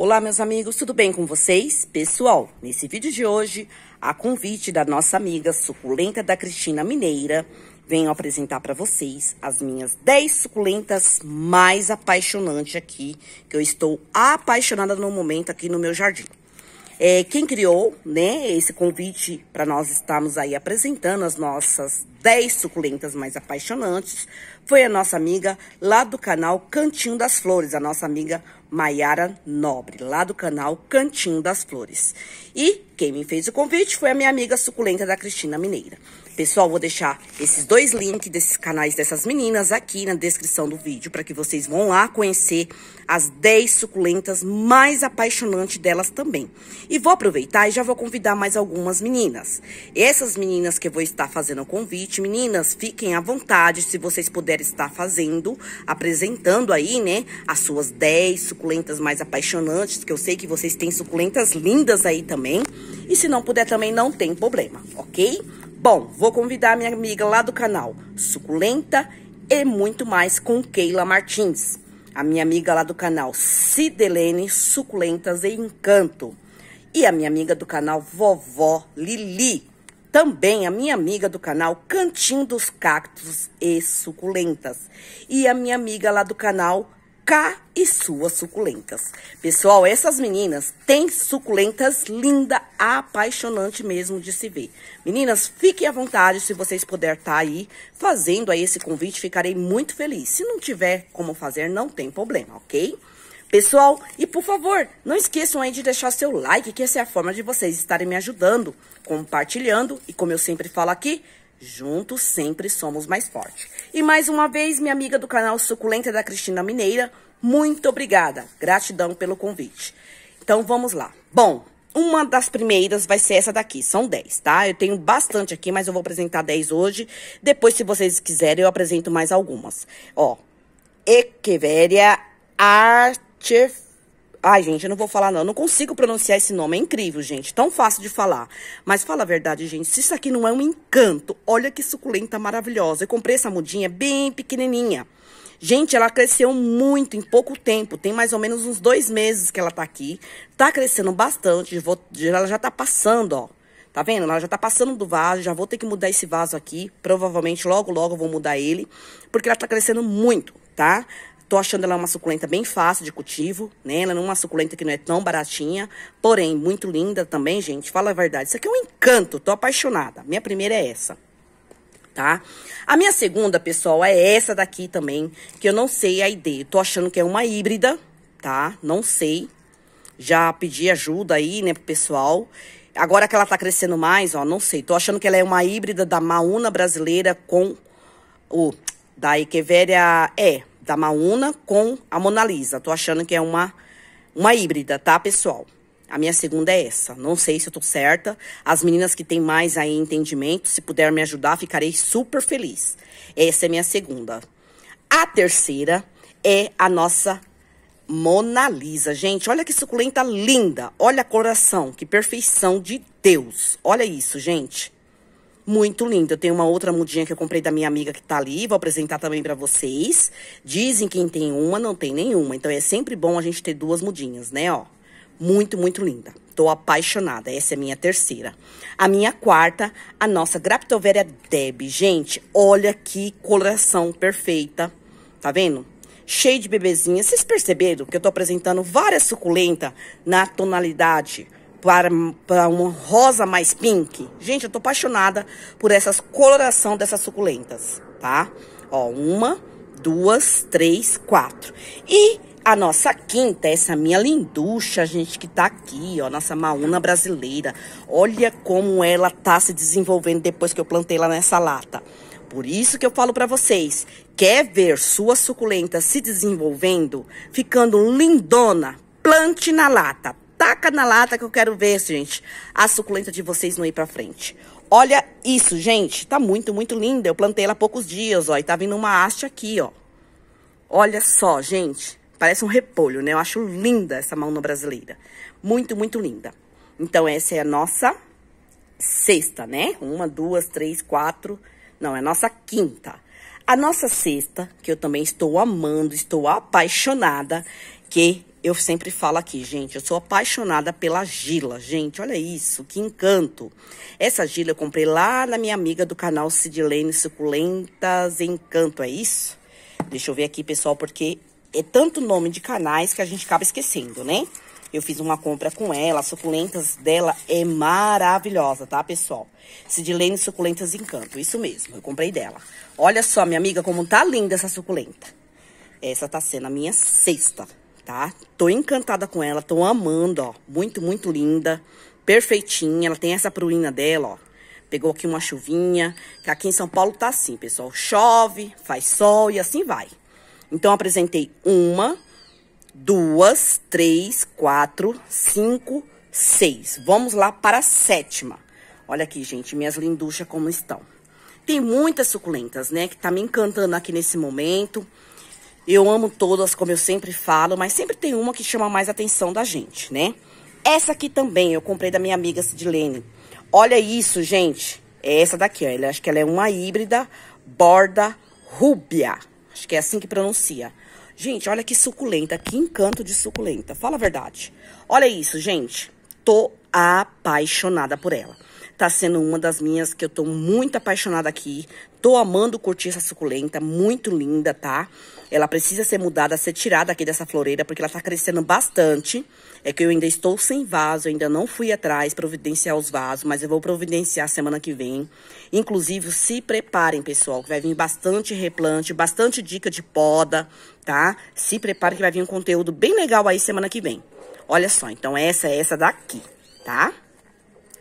Olá, meus amigos, tudo bem com vocês? Pessoal, nesse vídeo de hoje, a convite da nossa amiga suculenta da Cristina Mineira, venho apresentar para vocês as minhas 10 suculentas mais apaixonantes aqui, que eu estou apaixonada no momento aqui no meu jardim. É, quem criou né, esse convite para nós estarmos aí apresentando as nossas 10 suculentas mais apaixonantes foi a nossa amiga lá do canal Cantinho das Flores, a nossa amiga Maiara Nobre, lá do canal Cantinho das Flores. E quem me fez o convite foi a minha amiga suculenta da Cristina Mineira. Pessoal, vou deixar esses dois links desses canais dessas meninas aqui na descrição do vídeo para que vocês vão lá conhecer as 10 suculentas mais apaixonantes delas também. E vou aproveitar e já vou convidar mais algumas meninas. Essas meninas que eu vou estar fazendo o convite, meninas, fiquem à vontade se vocês puderem estar fazendo, apresentando aí, né, as suas 10 suculentas mais apaixonantes, que eu sei que vocês têm suculentas lindas aí também. E se não puder também, não tem problema, ok? Bom, vou convidar minha amiga lá do canal Suculenta e muito mais com Keila Martins. A minha amiga lá do canal Cidelene Suculentas e Encanto. E a minha amiga do canal Vovó Lili. Também a minha amiga do canal Cantinho dos Cactos e Suculentas. E a minha amiga lá do canal e suas suculentas. Pessoal, essas meninas têm suculentas linda, apaixonante mesmo de se ver. Meninas, fiquem à vontade se vocês puderem estar tá aí fazendo aí esse convite, ficarei muito feliz. Se não tiver como fazer, não tem problema, ok? Pessoal, e por favor, não esqueçam aí de deixar seu like, que essa é a forma de vocês estarem me ajudando, compartilhando e como eu sempre falo aqui, Juntos sempre somos mais fortes. E mais uma vez, minha amiga do canal Suculenta da Cristina Mineira, muito obrigada. Gratidão pelo convite. Então vamos lá. Bom, uma das primeiras vai ser essa daqui, são 10, tá? Eu tenho bastante aqui, mas eu vou apresentar 10 hoje. Depois, se vocês quiserem, eu apresento mais algumas. Ó, Echeveria artificial Ai, gente, eu não vou falar, não. Eu não consigo pronunciar esse nome. É incrível, gente. Tão fácil de falar. Mas fala a verdade, gente. Se isso aqui não é um encanto, olha que suculenta maravilhosa. Eu comprei essa mudinha bem pequenininha. Gente, ela cresceu muito em pouco tempo. Tem mais ou menos uns dois meses que ela tá aqui. Tá crescendo bastante. Vou, ela já tá passando, ó. Tá vendo? Ela já tá passando do vaso, já vou ter que mudar esse vaso aqui. Provavelmente logo, logo eu vou mudar ele, porque ela tá crescendo muito, tá? Tô achando ela uma suculenta bem fácil de cultivo, né? Ela não é uma suculenta que não é tão baratinha, porém muito linda também, gente. Fala a verdade, isso aqui é um encanto, tô apaixonada. Minha primeira é essa. Tá? A minha segunda, pessoal, é essa daqui também, que eu não sei a ideia. Tô achando que é uma híbrida, tá? Não sei. Já pedi ajuda aí, né, pro pessoal. Agora que ela tá crescendo mais, ó, não sei. Tô achando que ela é uma híbrida da Mauna brasileira com o da Echeveria é, da Mauna com a Mona Lisa. Tô achando que é uma, uma híbrida, tá, pessoal? A minha segunda é essa. Não sei se eu tô certa. As meninas que têm mais aí entendimento, se puder me ajudar, ficarei super feliz. Essa é minha segunda. A terceira é a nossa Mona Lisa. Gente, olha que suculenta linda. Olha coração, que perfeição de Deus. Olha isso, gente muito linda. Tenho uma outra mudinha que eu comprei da minha amiga que tá ali, vou apresentar também para vocês. Dizem quem tem uma, não tem nenhuma. Então é sempre bom a gente ter duas mudinhas, né, ó. Muito, muito linda. Tô apaixonada. Essa é a minha terceira. A minha quarta, a nossa Graptoveria Deb. Gente, olha que coloração perfeita. Tá vendo? Cheio de bebezinha. Vocês perceberam que eu tô apresentando várias suculentas na tonalidade para, para um rosa mais pink. Gente, eu tô apaixonada por essa coloração dessas suculentas, tá? Ó, uma, duas, três, quatro. E a nossa quinta, essa minha linducha, gente, que tá aqui, ó, nossa Mauna brasileira. Olha como ela tá se desenvolvendo depois que eu plantei lá nessa lata. Por isso que eu falo para vocês, quer ver sua suculenta se desenvolvendo, ficando lindona, plante na lata taca na lata que eu quero ver, gente, a suculenta de vocês não ir pra frente. Olha isso, gente. Tá muito, muito linda. Eu plantei ela há poucos dias, ó. E tá vindo uma haste aqui, ó. Olha só, gente. Parece um repolho, né? Eu acho linda essa no brasileira. Muito, muito linda. Então, essa é a nossa sexta, né? Uma, duas, três, quatro... Não, é a nossa quinta. A nossa sexta, que eu também estou amando, estou apaixonada, que eu sempre falo aqui, gente, eu sou apaixonada pela Gila, gente, olha isso, que encanto. Essa Gila eu comprei lá na minha amiga do canal Sidilene Suculentas Encanto, é isso? Deixa eu ver aqui, pessoal, porque é tanto nome de canais que a gente acaba esquecendo, né? Eu fiz uma compra com ela, a suculentas dela é maravilhosa, tá, pessoal? Sidilene Suculentas Encanto, isso mesmo, eu comprei dela. Olha só, minha amiga, como tá linda essa suculenta. Essa tá sendo a minha sexta tá? Tô encantada com ela, tô amando, ó. Muito, muito linda, perfeitinha. Ela tem essa pruína dela, ó. Pegou aqui uma chuvinha, que aqui em São Paulo tá assim, pessoal. Chove, faz sol e assim vai. Então, apresentei uma, duas, três, quatro, cinco, seis. Vamos lá para a sétima. Olha aqui, gente, minhas linduchas como estão. Tem muitas suculentas, né, que tá me encantando aqui nesse momento. Eu amo todas, como eu sempre falo, mas sempre tem uma que chama mais atenção da gente, né? Essa aqui também eu comprei da minha amiga Sidilene. Olha isso, gente. É essa daqui, ó. acho que ela é uma híbrida borda rúbia. Acho que é assim que pronuncia. Gente, olha que suculenta, que encanto de suculenta. Fala a verdade. Olha isso, gente. Tô apaixonada por ela. Tá sendo uma das minhas que eu tô muito apaixonada aqui. Tô amando curtir essa suculenta, muito linda, tá? ela precisa ser mudada, ser tirada aqui dessa floreira, porque ela está crescendo bastante. É que eu ainda estou sem vaso, ainda não fui atrás providenciar os vasos, mas eu vou providenciar semana que vem. Inclusive, se preparem, pessoal, que vai vir bastante replante, bastante dica de poda, tá? Se preparem que vai vir um conteúdo bem legal aí semana que vem. Olha só, então essa é essa daqui, tá?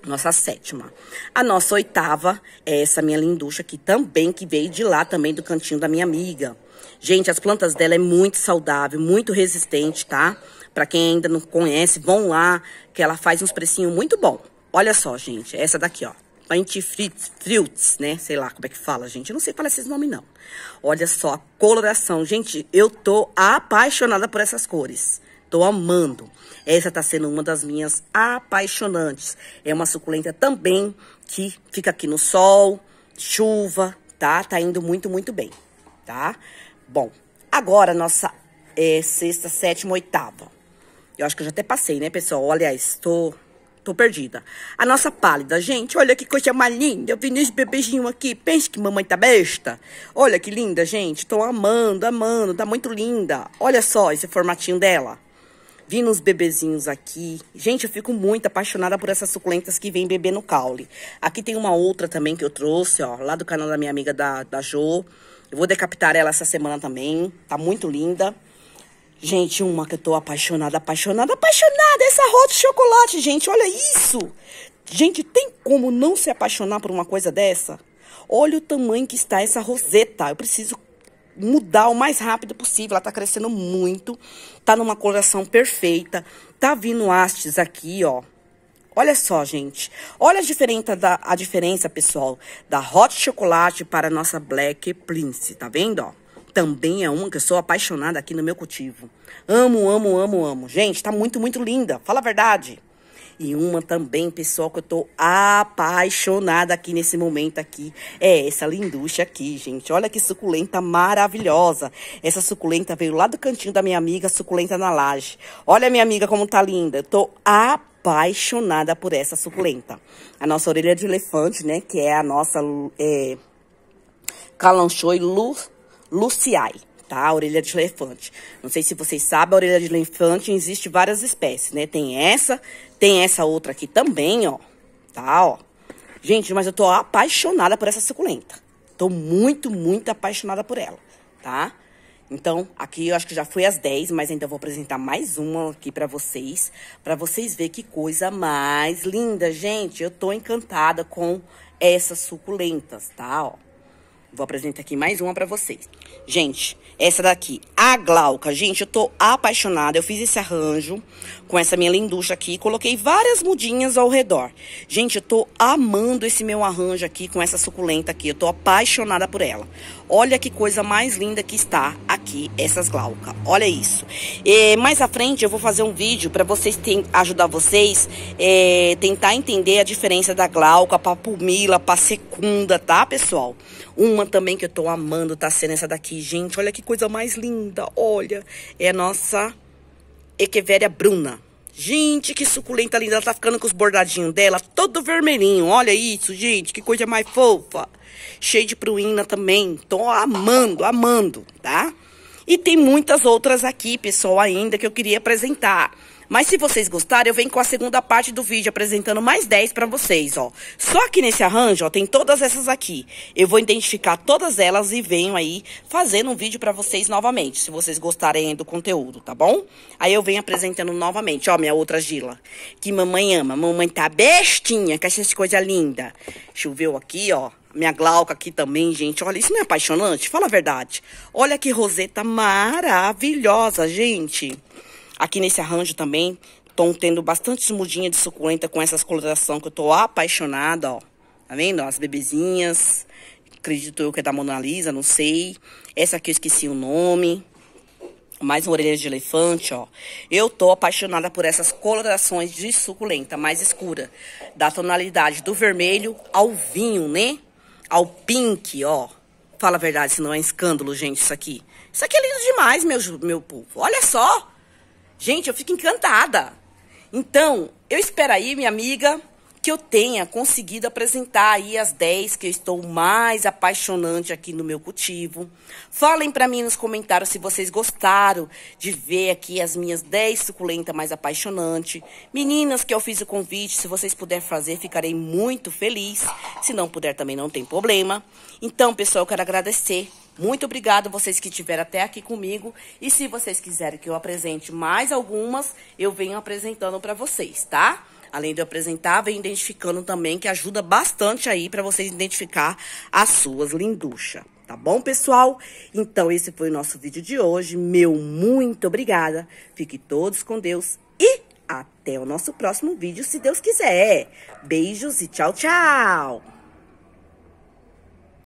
Nossa sétima. A nossa oitava é essa minha linducha aqui também, que veio de lá também do cantinho da minha amiga. Gente, as plantas dela é muito saudável, muito resistente, tá? Para quem ainda não conhece, vão lá, que ela faz uns precinhos muito bom. Olha só, gente, essa daqui, ó. Pantifruits, né? Sei lá como é que fala, gente. Eu não sei falar esses nomes, não. Olha só a coloração. Gente, eu tô apaixonada por essas cores. Tô amando. Essa tá sendo uma das minhas apaixonantes. É uma suculenta também que fica aqui no sol, chuva, tá? Tá indo muito, muito bem, tá? Bom, agora nossa é, sexta, sétima, oitava. Eu acho que eu já até passei, né, pessoal? Olha, estou tô perdida. A nossa pálida, gente, olha que coisa mais linda. Eu vi nesse bebezinho aqui. Pense que mamãe tá besta. Olha que linda, gente. Tô amando, amando. Tá muito linda. Olha só esse formatinho dela. Vi nos bebezinhos aqui. Gente, eu fico muito apaixonada por essas suculentas que vem beber no caule. Aqui tem uma outra também que eu trouxe, ó. Lá do canal da minha amiga da, da Jo. Eu vou decapitar ela essa semana também. Tá muito linda. Gente, uma que eu tô apaixonada, apaixonada, apaixonada. Essa rota de chocolate, gente. Olha isso. Gente, tem como não se apaixonar por uma coisa dessa? Olha o tamanho que está essa roseta. Eu preciso mudar o mais rápido possível. Ela tá crescendo muito. Tá numa coloração perfeita. Tá vindo hastes aqui, ó. Olha só, gente. Olha a diferença, da, a diferença, pessoal, da Hot Chocolate para a nossa Black Prince. Tá vendo, ó? Também é uma que eu sou apaixonada aqui no meu cultivo. Amo, amo, amo, amo. Gente, tá muito, muito linda. Fala a verdade. E uma também, pessoal, que eu tô apaixonada aqui nesse momento aqui. É essa linducha aqui, gente. Olha que suculenta maravilhosa. Essa suculenta veio lá do cantinho da minha amiga, suculenta na laje. Olha, minha amiga, como tá linda. Eu tô apaixonada apaixonada por essa suculenta. A nossa orelha de elefante, né? Que é a nossa é, Calanchoe lu, luciai, tá? A orelha de elefante. Não sei se vocês sabem, a orelha de elefante existe várias espécies, né? Tem essa, tem essa outra aqui também, ó. Tá, ó. Gente, mas eu tô apaixonada por essa suculenta. Tô muito, muito apaixonada por ela, tá? Então, aqui eu acho que já foi às 10, mas ainda vou apresentar mais uma aqui para vocês, para vocês verem que coisa mais linda, gente. Eu tô encantada com essas suculentas, tá? Ó. Vou apresentar aqui mais uma para vocês. Gente, essa daqui, a Glauca. Gente, eu tô apaixonada. Eu fiz esse arranjo com essa minha linducha aqui. Coloquei várias mudinhas ao redor. Gente, eu tô amando esse meu arranjo aqui com essa suculenta aqui. Eu tô apaixonada por ela. Olha que coisa mais linda que está aqui essas Glauca. Olha isso. E mais à frente eu vou fazer um vídeo para vocês tem, ajudar vocês é, tentar entender a diferença da Glauca pra Pumila, pra Secunda, tá, pessoal? Uma também que eu tô amando tá sendo essa daqui, gente. Olha que coisa mais linda, olha. É a nossa Echeveria Bruna. Gente, que suculenta linda. Ela tá ficando com os bordadinhos dela, todo vermelhinho. Olha isso, gente, que coisa mais fofa. Cheio de pruína também. Tô amando, amando, tá? E tem muitas outras aqui, pessoal, ainda que eu queria apresentar. Mas se vocês gostarem, eu venho com a segunda parte do vídeo apresentando mais 10 para vocês, ó. Só que nesse arranjo, ó, tem todas essas aqui. Eu vou identificar todas elas e venho aí fazendo um vídeo para vocês novamente, se vocês gostarem do conteúdo, tá bom? Aí eu venho apresentando novamente, ó, minha outra gila, que mamãe ama. Mamãe tá bestinha, que essas coisa linda. Choveu aqui, ó. Minha Glauca aqui também, gente. Olha, isso não é apaixonante? Fala a verdade. Olha que roseta maravilhosa, gente. Aqui nesse arranjo também estão tendo bastante mudinha de suculenta com essas coloração que eu tô apaixonada, ó. Tá vendo? As bebezinhas. Acredito eu que é da Mona Lisa, não sei. Essa aqui eu esqueci o nome. Mais uma orelha de elefante, ó. Eu tô apaixonada por essas colorações de suculenta mais escura. Da tonalidade do vermelho ao vinho, né? Ao pink, ó. Fala a verdade, senão é um escândalo, gente, isso aqui. Isso aqui é lindo demais, meu, meu povo. Olha só! Gente, eu fico encantada. Então, eu espero aí, minha amiga, que eu tenha conseguido apresentar aí as 10 que eu estou mais apaixonante aqui no meu cultivo. Falem para mim nos comentários se vocês gostaram de ver aqui as minhas 10 suculentas mais apaixonante. Meninas que eu fiz o convite, se vocês puderem fazer, ficarei muito feliz. Se não puder também não tem problema. Então, pessoal, eu quero agradecer muito obrigado vocês que estiveram até aqui comigo. E se vocês quiserem que eu apresente mais algumas, eu venho apresentando para vocês, tá? Além de eu apresentar, venho identificando também, que ajuda bastante aí para vocês identificar as suas linduchas. Tá bom, pessoal? Então, esse foi o nosso vídeo de hoje. Meu muito obrigada. Fiquem todos com Deus e até o nosso próximo vídeo, se Deus quiser. Beijos e tchau, tchau!